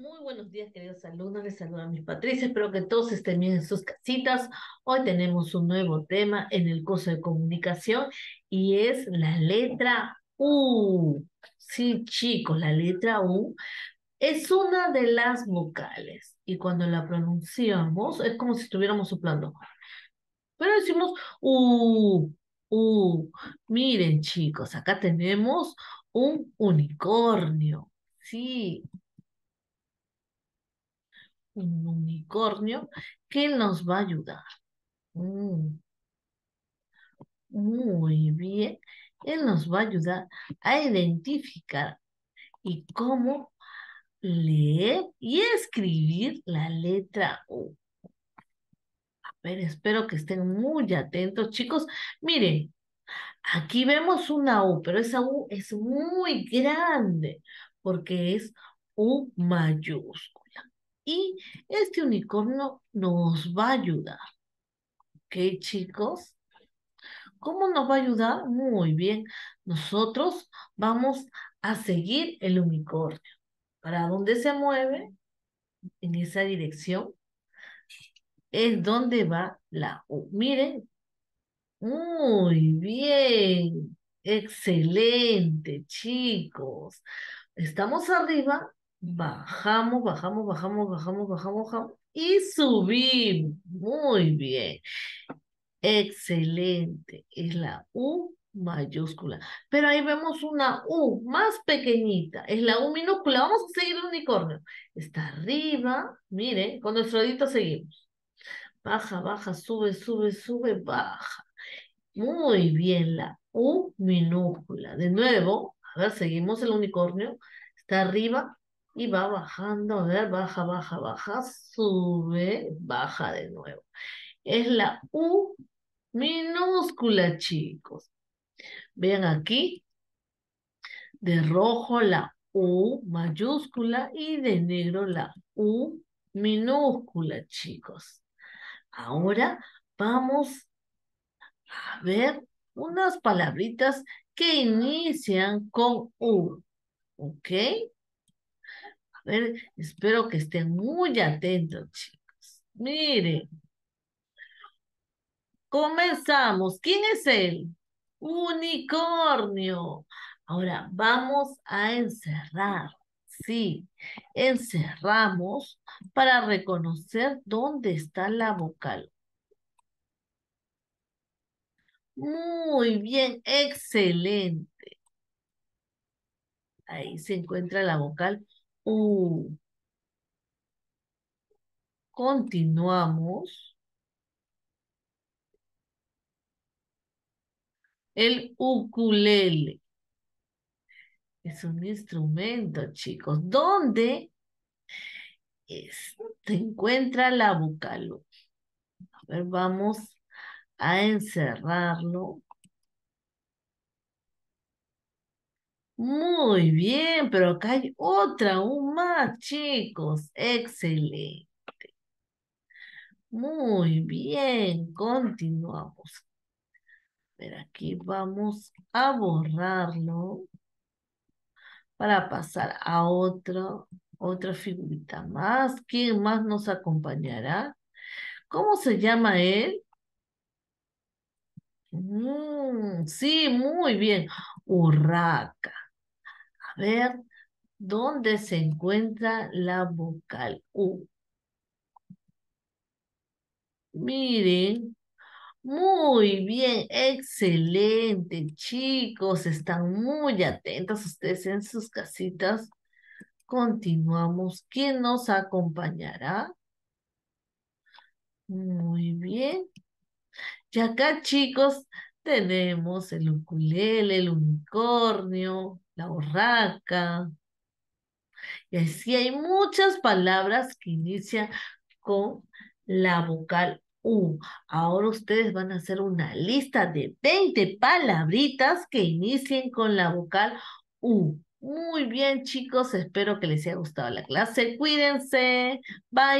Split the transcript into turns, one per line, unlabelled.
Muy buenos días, queridos alumnos. Les saluda a mis Patricia. Espero que todos estén bien en sus casitas. Hoy tenemos un nuevo tema en el curso de comunicación y es la letra U. Sí, chicos, la letra U es una de las vocales y cuando la pronunciamos es como si estuviéramos soplando. Pero decimos U, U. Miren, chicos, acá tenemos un unicornio. Sí, un unicornio que nos va a ayudar. Mm. Muy bien. Él nos va a ayudar a identificar y cómo leer y escribir la letra U. A ver, espero que estén muy atentos, chicos. Miren, aquí vemos una U, pero esa U es muy grande porque es U mayúscula y este unicornio nos va a ayudar. ¿Ok, chicos? ¿Cómo nos va a ayudar? Muy bien. Nosotros vamos a seguir el unicornio. ¿Para dónde se mueve? En esa dirección es donde va la U. Miren. Muy bien. Excelente, chicos. Estamos arriba Bajamos, bajamos, bajamos, bajamos, bajamos, bajamos y subimos. Muy bien. Excelente. Es la U mayúscula. Pero ahí vemos una U más pequeñita. Es la U minúscula. Vamos a seguir el unicornio. Está arriba. Miren, con nuestro dedito seguimos. Baja, baja, sube, sube, sube, baja. Muy bien, la U minúscula. De nuevo, a ver, seguimos el unicornio. Está arriba y va bajando, a ver, baja, baja, baja, sube, baja de nuevo. Es la U minúscula, chicos. Vean aquí, de rojo la U mayúscula y de negro la U minúscula, chicos. Ahora vamos a ver unas palabritas que inician con U, ¿ok? ver, espero que estén muy atentos, chicos. Miren. Comenzamos. ¿Quién es él? Unicornio. Ahora vamos a encerrar. Sí, encerramos para reconocer dónde está la vocal. Muy bien, excelente. Ahí se encuentra la vocal U. Uh, continuamos. El ukulele. Es un instrumento, chicos, donde se encuentra la vocal. A ver, vamos a encerrarlo Muy bien, pero acá hay otra aún más, chicos. Excelente. Muy bien, continuamos. Pero aquí vamos a borrarlo para pasar a otro, otra figurita más. ¿Quién más nos acompañará? ¿Cómo se llama él? Mm, sí, muy bien. Urraca ver dónde se encuentra la vocal U. Miren, muy bien, excelente, chicos, están muy atentos ustedes en sus casitas. Continuamos. ¿Quién nos acompañará? Muy bien. Y acá, chicos, tenemos el ukulele, el unicornio, la borraca. Y así hay muchas palabras que inician con la vocal U. Ahora ustedes van a hacer una lista de 20 palabritas que inicien con la vocal U. Muy bien, chicos. Espero que les haya gustado la clase. Cuídense. Bye.